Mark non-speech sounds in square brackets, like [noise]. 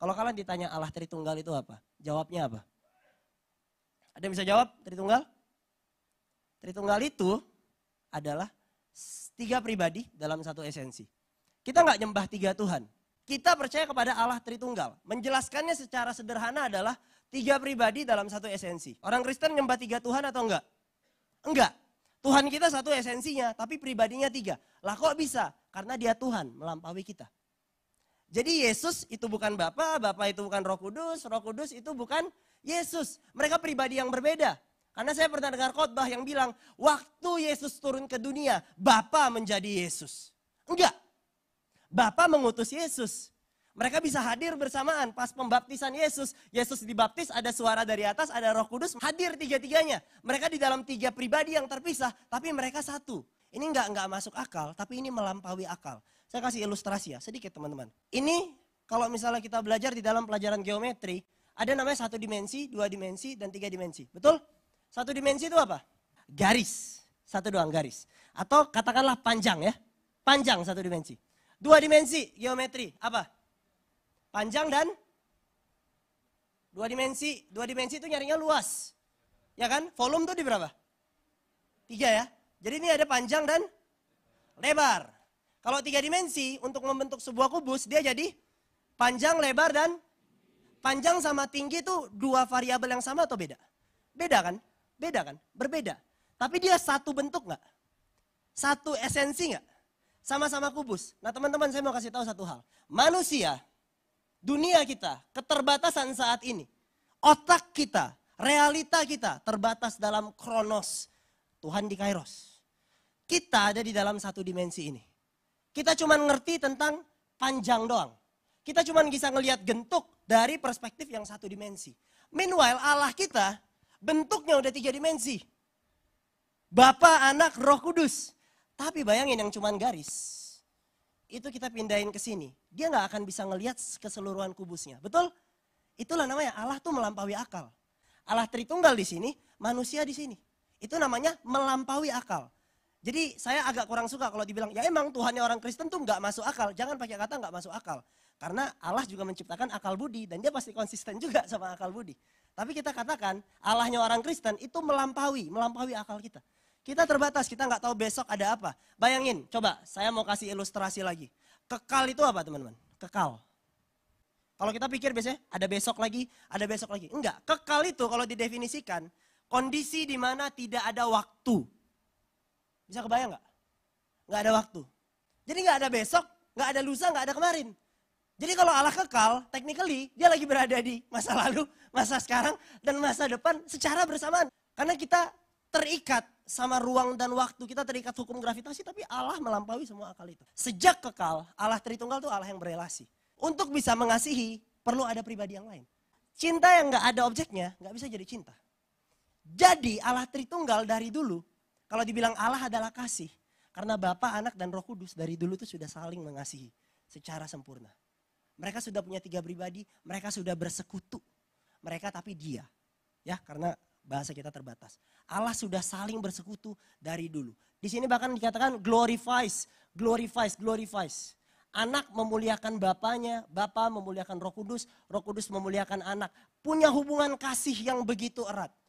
Kalau kalian ditanya Allah Tritunggal itu apa? Jawabnya apa? Ada yang bisa jawab Tritunggal? Tritunggal itu adalah tiga pribadi dalam satu esensi. Kita nggak nyembah tiga Tuhan. Kita percaya kepada Allah Tritunggal. Menjelaskannya secara sederhana adalah tiga pribadi dalam satu esensi. Orang Kristen nyembah tiga Tuhan atau enggak? Enggak. Tuhan kita satu esensinya, tapi pribadinya tiga. Lah kok bisa? Karena dia Tuhan melampaui kita. Jadi Yesus itu bukan Bapa, Bapa itu bukan Roh Kudus, Roh Kudus itu bukan Yesus. Mereka pribadi yang berbeda. Karena saya pernah dengar khotbah yang bilang, waktu Yesus turun ke dunia, Bapa menjadi Yesus. Enggak. Bapa mengutus Yesus. Mereka bisa hadir bersamaan pas pembaptisan Yesus. Yesus dibaptis, ada suara dari atas, ada roh kudus, hadir tiga-tiganya. Mereka di dalam tiga pribadi yang terpisah, tapi mereka satu. Ini enggak, nggak masuk akal, tapi ini melampaui akal. Saya kasih ilustrasi ya, sedikit teman-teman. Ini kalau misalnya kita belajar di dalam pelajaran geometri, ada namanya satu dimensi, dua dimensi, dan tiga dimensi. Betul? Satu dimensi itu apa? Garis. Satu doang garis. Atau katakanlah panjang ya. Panjang satu dimensi. Dua dimensi geometri, apa? Panjang dan dua dimensi. Dua dimensi itu nyarinya luas. Ya kan? Volume itu di berapa? Tiga ya. Jadi ini ada panjang dan lebar. Kalau tiga dimensi, untuk membentuk sebuah kubus, dia jadi panjang, lebar, dan panjang sama tinggi itu dua variabel yang sama atau beda? Beda kan? Beda kan? Berbeda. Tapi dia satu bentuk nggak? Satu esensi nggak? Sama-sama kubus. Nah teman-teman saya mau kasih tahu satu hal. Manusia, dunia kita, keterbatasan saat ini, otak kita, realita kita terbatas dalam kronos. Tuhan di kairos. Kita ada di dalam satu dimensi ini. Kita cuma ngerti tentang panjang doang. Kita cuma bisa ngelihat gentuk dari perspektif yang satu dimensi. Meanwhile Allah kita bentuknya udah tiga dimensi. Bapa, anak, roh kudus. Tapi bayangin yang cuma garis. Itu kita pindahin ke sini. Dia nggak akan bisa ngelihat keseluruhan kubusnya. Betul? Itulah namanya Allah tuh melampaui akal. Allah Tritunggal di sini, manusia di sini. Itu namanya melampaui akal. Jadi saya agak kurang suka kalau dibilang, ya emang Tuhannya orang Kristen tuh nggak masuk akal. Jangan pakai kata nggak masuk akal. Karena Allah juga menciptakan akal budi dan dia pasti konsisten [laughs] juga sama akal budi. Tapi kita katakan Allahnya orang Kristen itu melampaui, melampaui akal kita. Kita terbatas, kita nggak tahu besok ada apa. Bayangin, coba saya mau kasih ilustrasi lagi. Kekal itu apa teman-teman? Kekal. Kalau kita pikir biasanya ada besok lagi, ada besok lagi. Enggak, kekal itu kalau didefinisikan kondisi di mana tidak ada waktu bisa kebayang nggak? Nggak ada waktu. Jadi nggak ada besok, nggak ada lusa, nggak ada kemarin. Jadi kalau Allah kekal, technically dia lagi berada di masa lalu, masa sekarang, dan masa depan secara bersamaan. Karena kita terikat sama ruang dan waktu, kita terikat hukum gravitasi, tapi Allah melampaui semua akal itu. Sejak kekal, Allah Tritunggal itu Allah yang berelasi. Untuk bisa mengasihi, perlu ada pribadi yang lain. Cinta yang nggak ada objeknya, nggak bisa jadi cinta. Jadi Allah Tritunggal dari dulu kalau dibilang Allah adalah kasih. Karena Bapa, Anak, dan Roh Kudus dari dulu itu sudah saling mengasihi secara sempurna. Mereka sudah punya tiga pribadi, mereka sudah bersekutu. Mereka tapi dia. Ya, karena bahasa kita terbatas. Allah sudah saling bersekutu dari dulu. Di sini bahkan dikatakan glorifies, glorifies, glorifies. Anak memuliakan bapaknya, bapak memuliakan Roh Kudus, Roh Kudus memuliakan anak. Punya hubungan kasih yang begitu erat.